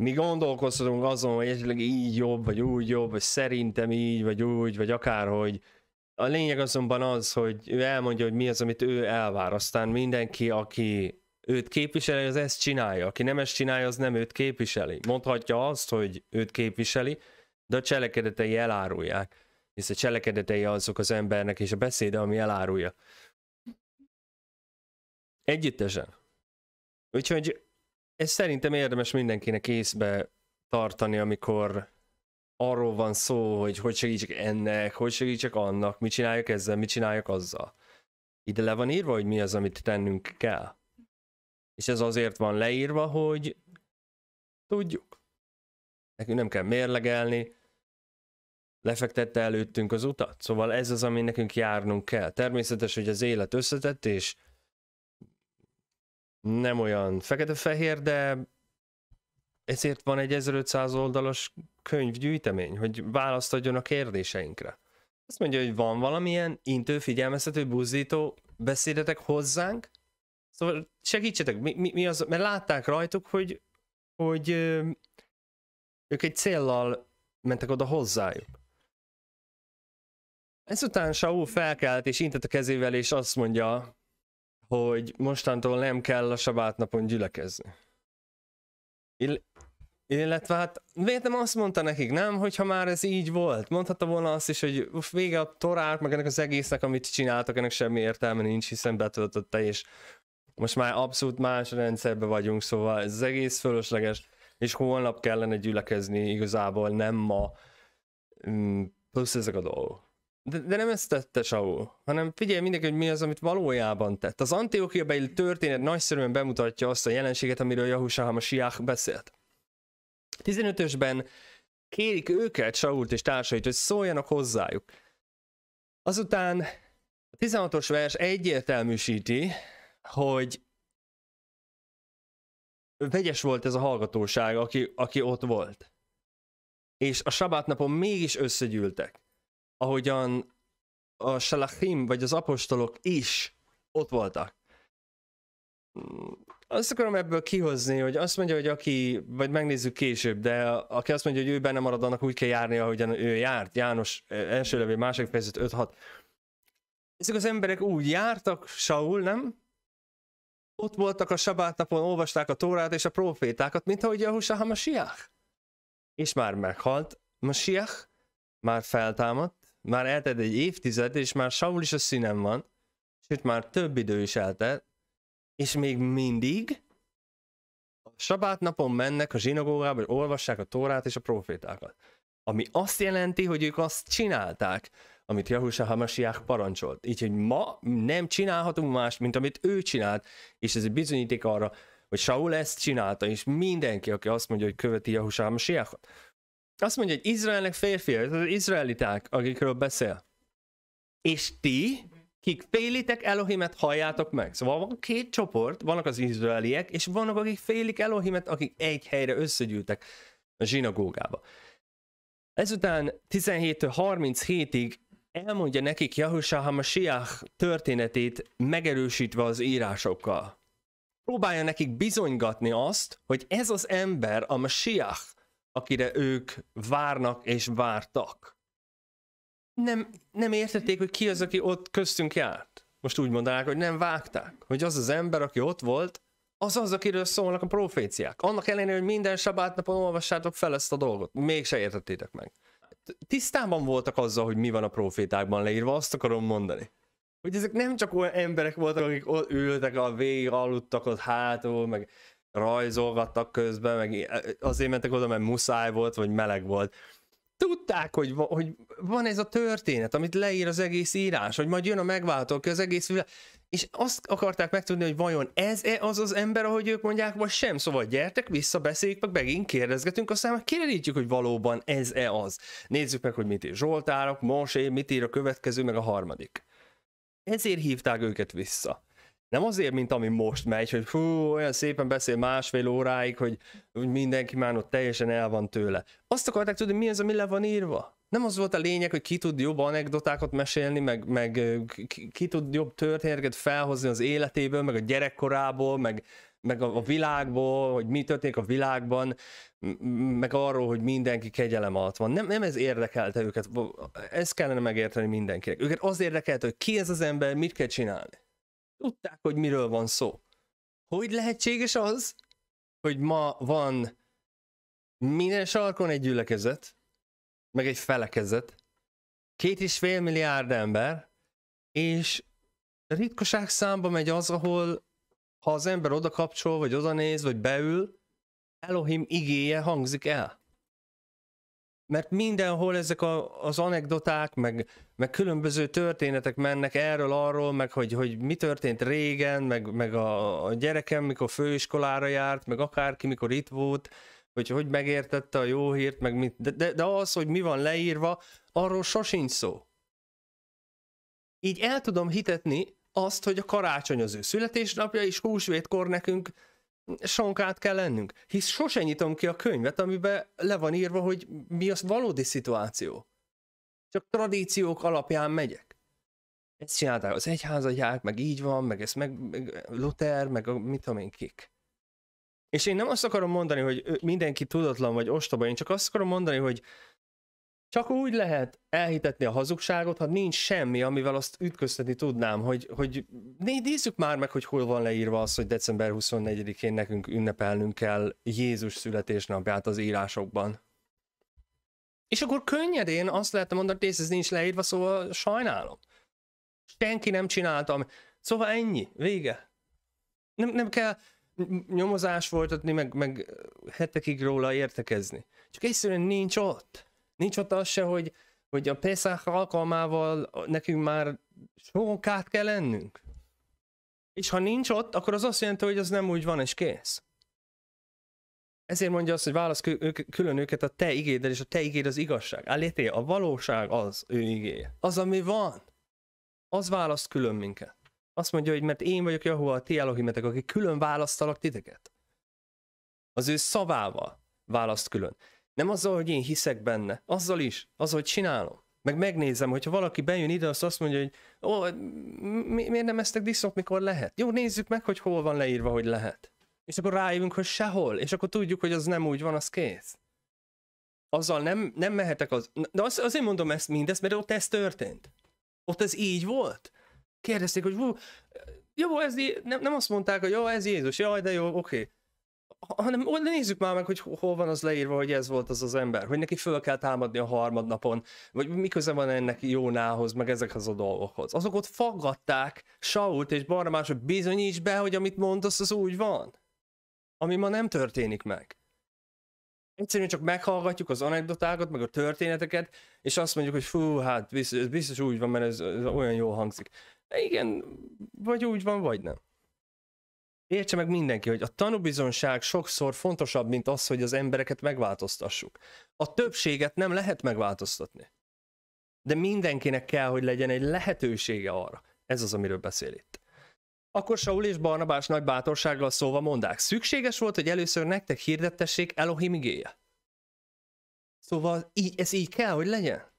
mi gondolkozhatunk azon, hogy esetleg így jobb, vagy úgy jobb, vagy szerintem így, vagy úgy, vagy akárhogy. A lényeg azonban az, hogy ő elmondja, hogy mi az, amit ő elvár. Aztán mindenki, aki őt képviseli, az ezt csinálja. Aki nem ezt csinálja, az nem őt képviseli. Mondhatja azt, hogy őt képviseli, de a cselekedetei elárulják. Hisz a cselekedetei azok az embernek, és a beszéde, ami elárulja. Együttesen. Úgyhogy ez szerintem érdemes mindenkinek észbe tartani, amikor arról van szó, hogy hogy segítsek ennek, hogy segítsek annak, mit csináljak ezzel, mit csináljak azzal. Ide le van írva, hogy mi az, amit tennünk kell. És ez azért van leírva, hogy tudjuk. Nekünk nem kell mérlegelni, lefektette előttünk az utat. Szóval ez az, ami nekünk járnunk kell. Természetes, hogy az élet összetett, és nem olyan fekete-fehér, de ezért van egy 1500 oldalas könyvgyűjtemény, hogy választ adjon a kérdéseinkre. Azt mondja, hogy van valamilyen intő, figyelmeztető, buzdító, beszédetek hozzánk, szóval segítsetek, mi, mi, mi az, mert látták rajtuk, hogy, hogy ők egy céllal mentek oda hozzájuk. Ezután Saul felkelt és intett a kezével, és azt mondja, hogy mostantól nem kell a napon gyülekezni. Ill- illetve hát vétem azt mondta nekik, nem, hogyha már ez így volt. Mondhatta volna azt is, hogy uf vége a torát, meg ennek az egésznek, amit csináltak, ennek semmi értelme nincs, hiszen betöltötte, és most már abszolút más rendszerben vagyunk, szóval ez az egész fölösleges, és holnap kellene gyülekezni igazából, nem ma. Mm, plusz ezek a dolgok. De, de nem ezt tette Saul, hanem figyelj mindenki, hogy mi az, amit valójában tett. Az antiochia beli történet nagyszerűen bemutatja azt a jelenséget, amiről Jahusaham a siák beszélt. 15-ösben kérik őket, Sault és társait, hogy szóljanak hozzájuk. Azután a 16-os vers egyértelműsíti, hogy vegyes volt ez a hallgatóság, aki, aki ott volt. És a sabátnapon mégis összegyűltek ahogyan a Salachim, vagy az apostolok is ott voltak. Azt akarom ebből kihozni, hogy azt mondja, hogy aki, vagy megnézzük később, de aki azt mondja, hogy ő benne marad, annak úgy kell járni, ahogyan ő járt. János e, első levél, másik fejezet 5-6. Ezek az emberek úgy jártak, Saul, nem? Ott voltak a napon, olvasták a Tórát és a profétákat, mint ahogy Jahusha HaMashiach. És már meghalt Mashiach, már feltámadt, már eltelt egy évtized, és már Saul is a színen van, sőt már több idő is eltelt, és még mindig a sabát napon mennek a zsinagógába, hogy olvassák a Tórát és a profétákat. Ami azt jelenti, hogy ők azt csinálták, amit Jahusa Hamasiák parancsolt. Így, hogy ma nem csinálhatunk más, mint amit ő csinált, és ez bizonyíték arra, hogy Saul ezt csinálta, és mindenki, aki azt mondja, hogy követi Jahusa Hamasiachot, azt mondja, hogy Izraelnek férfi, az izraeliták, akikről beszél. És ti, kik félitek Elohimet, halljátok meg. Szóval van két csoport, vannak az izraeliek, és vannak, akik félik Elohimet, akik egy helyre összegyűltek a zsinagógába. Ezután 17-37-ig elmondja nekik Jahusha Hamashiach történetét megerősítve az írásokkal. Próbálja nekik bizonygatni azt, hogy ez az ember, a Mashiach, akire ők várnak és vártak. Nem, nem értették, hogy ki az, aki ott köztünk járt. Most úgy mondanák, hogy nem vágták. Hogy az az ember, aki ott volt, az az, akiről szólnak a proféciák. Annak ellenére, hogy minden napon olvassátok fel ezt a dolgot. Mégse értettétek meg. Tisztában voltak azzal, hogy mi van a profétákban leírva, azt akarom mondani. Hogy ezek nem csak olyan emberek voltak, akik ott ültek, a végig aludtak ott hátul, meg rajzolgattak közben, meg e, azért mentek oda, mert muszáj volt, vagy meleg volt. Tudták, hogy, hogy van ez a történet, amit leír az egész írás, hogy majd jön a megváltó, aki az egész világ. És azt akarták megtudni, hogy vajon ez-e az az ember, ahogy ők mondják, vagy sem. Szóval gyertek, vissza beszéljük, meg megint kérdezgetünk, aztán már kérdítjük, hogy valóban ez-e az. Nézzük meg, hogy mit ír Zsoltárok, Mosé, mit ír a következő, meg a harmadik. Ezért hívták őket vissza nem azért, mint ami most megy, hogy hú, olyan szépen beszél másfél óráig, hogy mindenki már ott teljesen el van tőle. Azt akarták tudni, mi az, ami le van írva. Nem az volt a lényeg, hogy ki tud jobb anekdotákat mesélni, meg, meg ki, ki tud jobb történeteket felhozni az életéből, meg a gyerekkorából, meg, meg a, a világból, hogy mi történik a világban, meg arról, hogy mindenki kegyelem alatt van. Nem, nem ez érdekelte őket, ezt kellene megérteni mindenkinek. Őket az érdekelte, hogy ki ez az ember, mit kell csinálni tudták, hogy miről van szó. Hogy lehetséges az, hogy ma van minden sarkon egy gyülekezet, meg egy felekezet, két és fél milliárd ember, és ritkaság számba megy az, ahol ha az ember oda kapcsol, vagy oda néz, vagy beül, Elohim igéje hangzik el mert mindenhol ezek a, az anekdoták, meg, meg különböző történetek mennek erről, arról, meg hogy, hogy mi történt régen, meg, meg a, a gyerekem, mikor főiskolára járt, meg akárki, mikor itt volt, hogy hogy megértette a jó hírt, meg mit. De, de, de az, hogy mi van leírva, arról sosincs szó. Így el tudom hitetni azt, hogy a karácsony az ő születésnapja, és húsvétkor nekünk sonkát kell lennünk. Hisz sose nyitom ki a könyvet, amiben le van írva, hogy mi az valódi szituáció. Csak tradíciók alapján megyek. Ezt csinálták az egyházatják, meg így van, meg ez, meg, meg Luther, meg a, mit tudom én kik. És én nem azt akarom mondani, hogy mindenki tudatlan vagy ostoba, én csak azt akarom mondani, hogy csak úgy lehet elhitetni a hazugságot, ha nincs semmi, amivel azt ütköztetni tudnám, hogy, hogy nézzük már meg, hogy hol van leírva az, hogy december 24-én nekünk ünnepelnünk kell Jézus születésnapját az írásokban. És akkor könnyedén azt lehetne mondani, hogy ez nincs leírva, szóval sajnálom. Senki nem csináltam. Szóval ennyi, vége. Nem, nem kell nyomozás folytatni, meg, meg hetekig róla értekezni. Csak egyszerűen nincs ott. Nincs ott az se, hogy, hogy a Pesach alkalmával nekünk már sokat kell lennünk. És ha nincs ott, akkor az azt jelenti, hogy az nem úgy van, és kész. Ezért mondja azt, hogy válasz külön őket a te igéddel, és a te igéd az igazság. Állíté, a valóság az ő igéje. Az, ami van, az választ külön minket. Azt mondja, hogy mert én vagyok Jahua, a ti Elohimetek, aki külön választalak titeket. Az ő szavával választ külön. Nem azzal, hogy én hiszek benne, azzal is, azzal, hogy csinálom. Meg megnézem, hogyha valaki bejön ide, azt azt mondja, hogy ó, mi, miért nem eztek diszok, mikor lehet? Jó, nézzük meg, hogy hol van leírva, hogy lehet. És akkor rájövünk, hogy sehol, és akkor tudjuk, hogy az nem úgy van, az kész. Azzal nem, nem mehetek az... De az, azért mondom ezt mindezt, mert ott ez történt. Ott ez így volt. Kérdezték, hogy jó, ez nem, nem azt mondták, hogy jó, ez Jézus, jaj, de jó, oké. Okay hanem nézzük már meg, hogy hol van az leírva, hogy ez volt az az ember, hogy neki föl kell támadni a harmadnapon, vagy miközben van ennek Jónához, meg ezekhez a dolgokhoz. Azok ott faggatták Sault és Barnabás, hogy bizonyíts be, hogy amit mondasz, az úgy van. Ami ma nem történik meg. Egyszerűen csak meghallgatjuk az anekdotákat, meg a történeteket, és azt mondjuk, hogy fú, hát biztos, biztos úgy van, mert ez, ez olyan jól hangzik. Igen, vagy úgy van, vagy nem. Értse meg mindenki, hogy a tanúbizonság sokszor fontosabb, mint az, hogy az embereket megváltoztassuk. A többséget nem lehet megváltoztatni. De mindenkinek kell, hogy legyen egy lehetősége arra. Ez az, amiről beszél itt. Akkor Saul és Barnabás nagy bátorsággal szóva mondák, szükséges volt, hogy először nektek hirdettessék Elohim igéje. Szóval így, ez így kell, hogy legyen.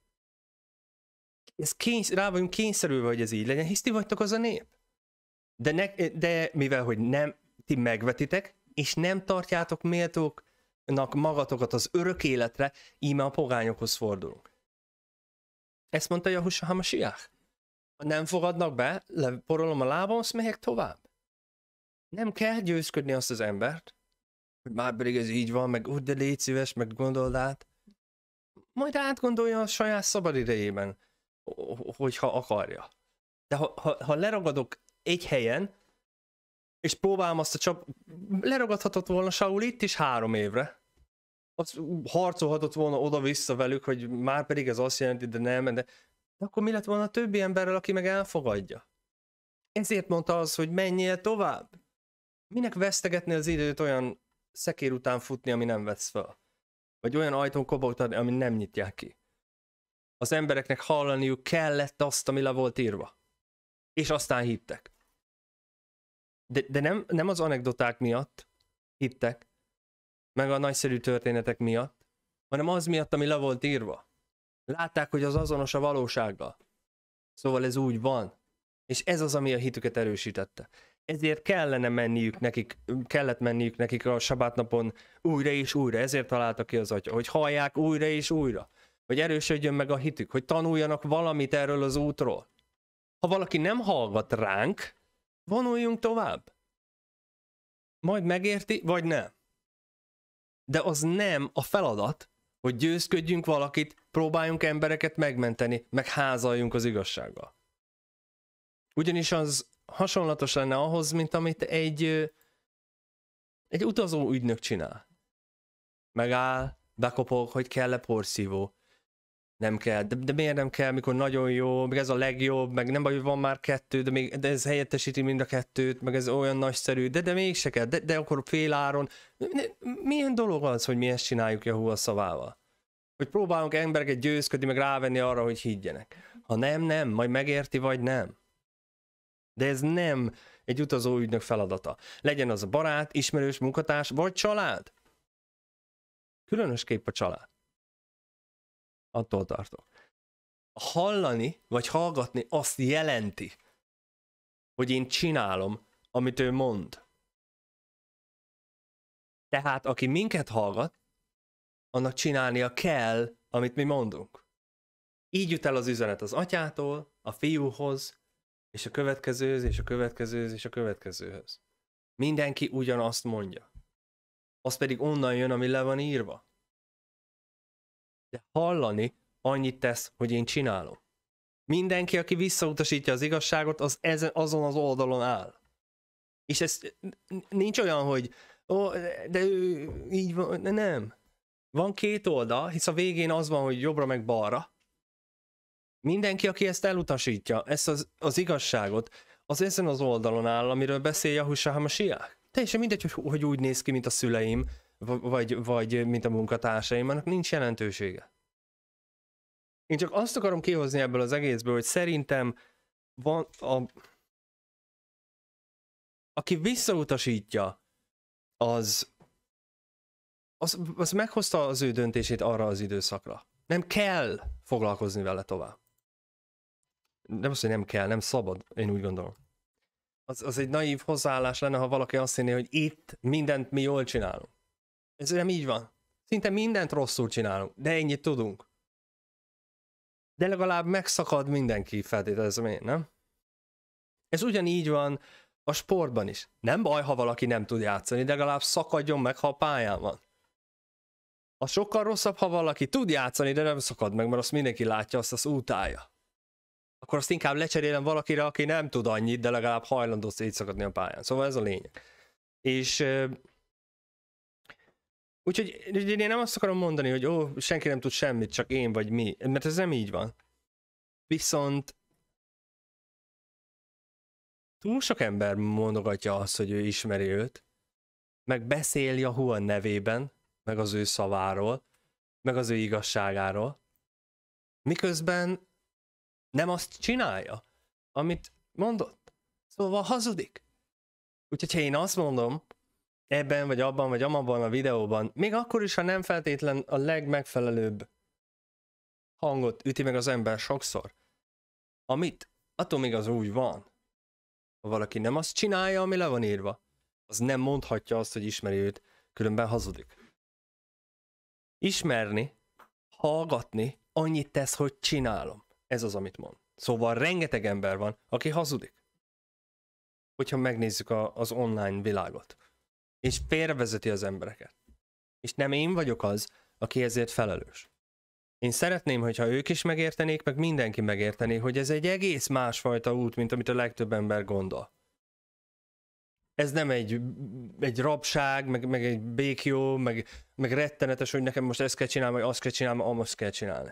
Ez kényszer, rá vagyunk kényszerülve, hogy ez így legyen, hisz ti vagytok az a nép de, ne, de mivel, hogy nem, ti megvetitek, és nem tartjátok méltóknak magatokat az örök életre, íme a pogányokhoz fordulunk. Ezt mondta Jahusa Hamasiach. Ha nem fogadnak be, leporolom a lábam, azt megyek tovább. Nem kell győzködni azt az embert, hogy már pedig ez így van, meg úgy, de légy szíves, meg gondold át. Majd átgondolja a saját szabad idejében, hogyha akarja. De ha, ha, ha leragadok egy helyen, és próbálom azt a csap... Leragadhatott volna Saul itt is három évre. Az harcolhatott volna oda-vissza velük, hogy már pedig ez azt jelenti, de nem, de, de akkor mi lett volna a többi emberrel, aki meg elfogadja? Ezért mondta az, hogy menjél tovább. Minek vesztegetni az időt olyan szekér után futni, ami nem vesz fel? Vagy olyan ajtón kobogtatni, ami nem nyitják ki? Az embereknek hallaniuk kellett azt, ami le volt írva. És aztán hittek. De, de nem, nem az anekdoták miatt hittek, meg a nagyszerű történetek miatt, hanem az miatt, ami le volt írva. Látták, hogy az azonos a valósággal. Szóval ez úgy van. És ez az, ami a hitüket erősítette. Ezért kellene menniük nekik, kellett menniük nekik a sabátnapon újra és újra. Ezért találta ki az atya, hogy hallják újra és újra. Hogy erősödjön meg a hitük, hogy tanuljanak valamit erről az útról. Ha valaki nem hallgat ránk, vonuljunk tovább. Majd megérti, vagy nem. De az nem a feladat, hogy győzködjünk valakit, próbáljunk embereket megmenteni, meg házaljunk az igazsággal. Ugyanis az hasonlatos lenne ahhoz, mint amit egy, egy utazó ügynök csinál. Megáll, bekopog, hogy kell-e porszívó nem kell. De, de miért nem kell, mikor nagyon jó, meg ez a legjobb, meg nem baj, hogy van már kettő, de, még, de ez helyettesíti mind a kettőt, meg ez olyan nagyszerű, de, de mégse kell, de, de akkor de, Milyen dolog az, hogy mi ezt csináljuk a szavával? Hogy próbálunk embereket győzködni, meg rávenni arra, hogy higgyenek. Ha nem, nem, majd megérti, vagy nem. De ez nem egy utazó ügynök feladata. Legyen az a barát, ismerős, munkatárs, vagy család. Különösképp a család. Attól tartok. Hallani, vagy hallgatni azt jelenti, hogy én csinálom, amit ő mond. Tehát, aki minket hallgat, annak csinálnia kell, amit mi mondunk. Így jut el az üzenet az atyától, a fiúhoz, és a következőhöz, és a következőhöz, és a következőhöz. Mindenki ugyanazt mondja. Az pedig onnan jön, ami le van írva de hallani annyit tesz, hogy én csinálom. Mindenki, aki visszautasítja az igazságot, az ezen, azon az oldalon áll. És ez nincs olyan, hogy ó, de ő így van, nem. Van két oldal, hisz a végén az van, hogy jobbra meg balra. Mindenki, aki ezt elutasítja, ezt az, az igazságot, az ezen az oldalon áll, amiről beszél Jahusha Hamashiach. Teljesen mindegy, hogy, hogy úgy néz ki, mint a szüleim, vagy, vagy mint a munkatársaimnak, nincs jelentősége. Én csak azt akarom kihozni ebből az egészből, hogy szerintem van a... Aki visszautasítja, az, az, az meghozta az ő döntését arra az időszakra. Nem kell foglalkozni vele tovább. Nem azt, hogy nem kell, nem szabad, én úgy gondolom. Az, az egy naív hozzáállás lenne, ha valaki azt hinné, hogy itt mindent mi jól csinálunk. Ez nem így van. Szinte mindent rosszul csinálunk, de ennyit tudunk. De legalább megszakad mindenki feltételezmény, nem? Ez ugyanígy van a sportban is. Nem baj, ha valaki nem tud játszani, de legalább szakadjon meg, ha a pályán van. A sokkal rosszabb, ha valaki tud játszani, de nem szakad meg, mert azt mindenki látja, azt az utálja. Akkor azt inkább lecserélem valakire, aki nem tud annyit, de legalább hajlandó szétszakadni a pályán. Szóval ez a lényeg. És Úgyhogy én nem azt akarom mondani, hogy ó, senki nem tud semmit, csak én vagy mi, mert ez nem így van. Viszont túl sok ember mondogatja azt, hogy ő ismeri őt, meg beszél Yahoo nevében, meg az ő szaváról, meg az ő igazságáról, miközben nem azt csinálja, amit mondott. Szóval hazudik. Úgyhogy ha én azt mondom, ebben, vagy abban, vagy amabban a videóban, még akkor is, ha nem feltétlen a legmegfelelőbb hangot üti meg az ember sokszor, amit attól még az úgy van. Ha valaki nem azt csinálja, ami le van írva, az nem mondhatja azt, hogy ismeri őt, különben hazudik. Ismerni, hallgatni, annyit tesz, hogy csinálom. Ez az, amit mond. Szóval rengeteg ember van, aki hazudik. Hogyha megnézzük a, az online világot és félrevezeti az embereket. És nem én vagyok az, aki ezért felelős. Én szeretném, hogyha ők is megértenék, meg mindenki megértené, hogy ez egy egész másfajta út, mint amit a legtöbb ember gondol. Ez nem egy, egy rabság, meg, meg egy békjó, meg, meg rettenetes, hogy nekem most ezt kell csinálni, vagy azt kell csinálni, amazt kell csinálni.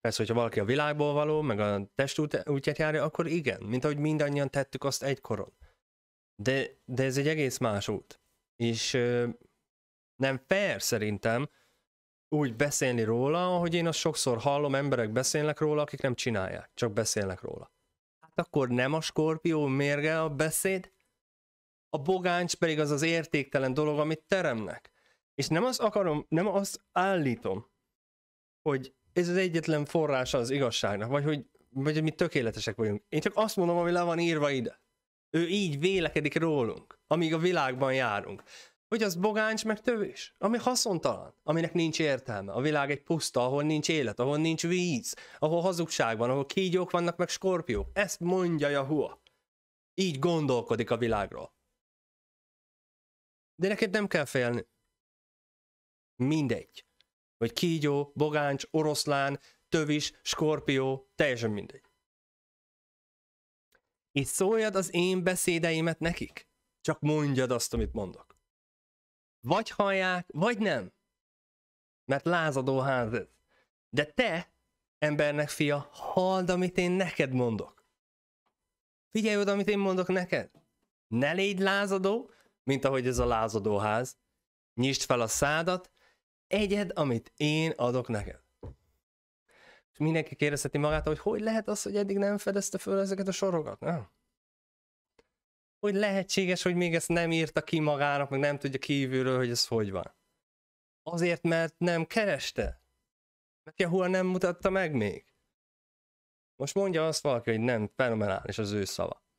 Persze, hogyha valaki a világból való, meg a test útját járja, akkor igen, mint ahogy mindannyian tettük azt egykoron. De, de ez egy egész más út. És ö, nem fair szerintem úgy beszélni róla, ahogy én azt sokszor hallom, emberek beszélnek róla, akik nem csinálják, csak beszélnek róla. Hát akkor nem a skorpió mérge a beszéd? A bogáncs pedig az az értéktelen dolog, amit teremnek. És nem azt akarom, nem azt állítom, hogy ez az egyetlen forrása az igazságnak, vagy hogy, vagy hogy mi tökéletesek vagyunk. Én csak azt mondom, ami le van írva ide. Ő így vélekedik rólunk, amíg a világban járunk. Hogy az bogáncs meg tövés, ami haszontalan, aminek nincs értelme. A világ egy puszta, ahol nincs élet, ahol nincs víz, ahol hazugság van, ahol kígyók vannak, meg skorpiók. Ezt mondja Jahua. Így gondolkodik a világról. De neked nem kell félni. Mindegy. Hogy kígyó, bogáncs, oroszlán, tövis, skorpió, teljesen mindegy és szóljad az én beszédeimet nekik. Csak mondjad azt, amit mondok. Vagy hallják, vagy nem. Mert lázadó ház ez. De te, embernek fia, halld, amit én neked mondok. Figyelj oda, amit én mondok neked. Ne légy lázadó, mint ahogy ez a ház. Nyisd fel a szádat, egyed, amit én adok neked mindenki kérdezheti magát, hogy hogy lehet az, hogy eddig nem fedezte föl ezeket a sorokat, nem? Hogy lehetséges, hogy még ezt nem írta ki magának, meg nem tudja kívülről, hogy ez hogy van. Azért, mert nem kereste. Mert Jahua nem mutatta meg még. Most mondja azt valaki, hogy nem, fenomenális az ő szava.